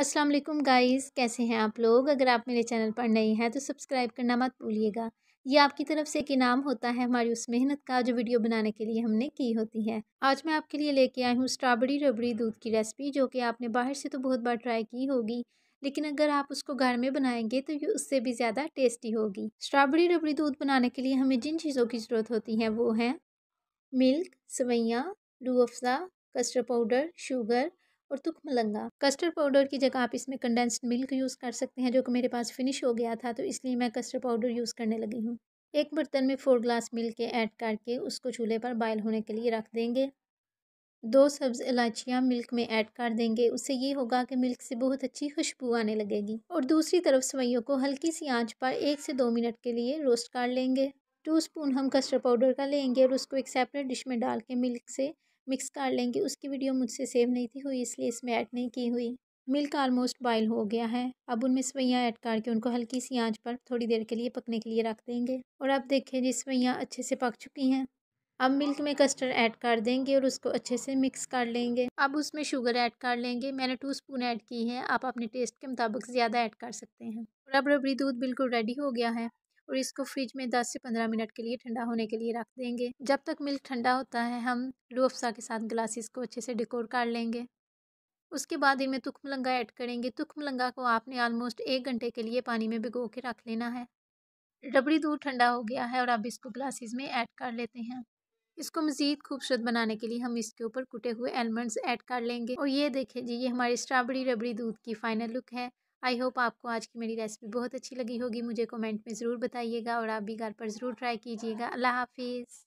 अस्सलाम वालेकुम गाइस कैसे हैं आप लोग अगर आप मेरे चैनल पर नए हैं तो सब्सक्राइब करना मत भूलिएगा ये आपकी तरफ से एक इनाम होता है हमारी उस मेहनत का जो वीडियो बनाने के लिए हमने की होती है आज मैं आपके लिए लेके आई हूँ स्ट्रॉबेरी रबड़ी दूध की रेसिपी जो कि आपने बाहर से तो बहुत बार ट्राई की होगी लेकिन अगर आप उसको घर में बनाएंगे तो ये उससे भी ज़्यादा टेस्टी होगी स्ट्रॉबेरी रबड़ी दूध बनाने के लिए हमें जिन चीज़ों की ज़रूरत होती है वो हैं मिल्क सवैयाँ रूह अफ़ज़ा कस्टर्ड पाउडर शुगर और तुख मलंगा कस्टर्ड पाउडर की जगह आप इसमें कंडेंस्ड मिल्क यूज़ कर सकते हैं जो कि मेरे पास फिनिश हो गया था तो इसलिए मैं कस्टर्ड पाउडर यूज़ करने लगी हूँ एक बर्तन में फोर ग्लास मिल्क ऐड करके उसको चूल्हे पर बॉयल होने के लिए रख देंगे दो सब्ज़ इलायचियाँ मिल्क में ऐड कर देंगे उससे ये होगा कि मिल्क से बहुत अच्छी खुशबू आने लगेगी और दूसरी तरफ सवैयों को हल्की सी आंच पर एक से दो मिनट के लिए रोस्ट कर लेंगे टू स्पून हम कस्टर्ड पाउडर का लेंगे और उसको एक सेपरेट डिश में डाल के मिल्क से मिक्स कर लेंगे उसकी वीडियो मुझसे सेव नहीं थी हुई इसलिए इसमें ऐड नहीं की हुई मिल्क आलमोस्ट बॉयल हो गया है अब उनमें सवैयाँ ऐड करके उनको हल्की सी आंच पर थोड़ी देर के लिए पकने के लिए रख देंगे और अब देखें जी सवैयाँ अच्छे से पक चुकी हैं अब मिल्क में कस्टर्ड ऐड कर देंगे और उसको अच्छे से मिक्स कर लेंगे अब उसमें शुगर ऐड कर लेंगे मैंने टू स्पून ऐड की है आप अपने टेस्ट के मुताबिक ज़्यादा ऐड कर सकते हैं और अब रबड़ी दूध बिल्कुल रेडी हो गया है और इसको फ्रिज में 10 से 15 मिनट के लिए ठंडा होने के लिए रख देंगे जब तक मिल्क ठंडा होता है हम रूअफ़ा के साथ ग्लासेस को अच्छे से डिकोर कर लेंगे उसके बाद इनमें तुख मलंगा ऐड करेंगे तुख मलंगा को आपने आलमोस्ट एक घंटे के लिए पानी में भिगो के रख लेना है रबड़ी दूध ठंडा हो गया है और अब इसको ग्लासेस में ऐड कर लेते हैं इसको मज़ीद खूबसूरत बनाने के लिए हम इसके ऊपर कुटे हुए एलमंड्स ऐड कर लेंगे और ये देखें जी ये हमारी स्ट्रॉबेरी रबड़ी दूध की फ़ाइनल लुक है आई होप आपको आज की मेरी रेसिपी बहुत अच्छी लगी होगी मुझे कमेंट में ज़रूर बताइएगा और आप भी घर पर ज़रूर ट्राई कीजिएगा अल्लाह हाफिज़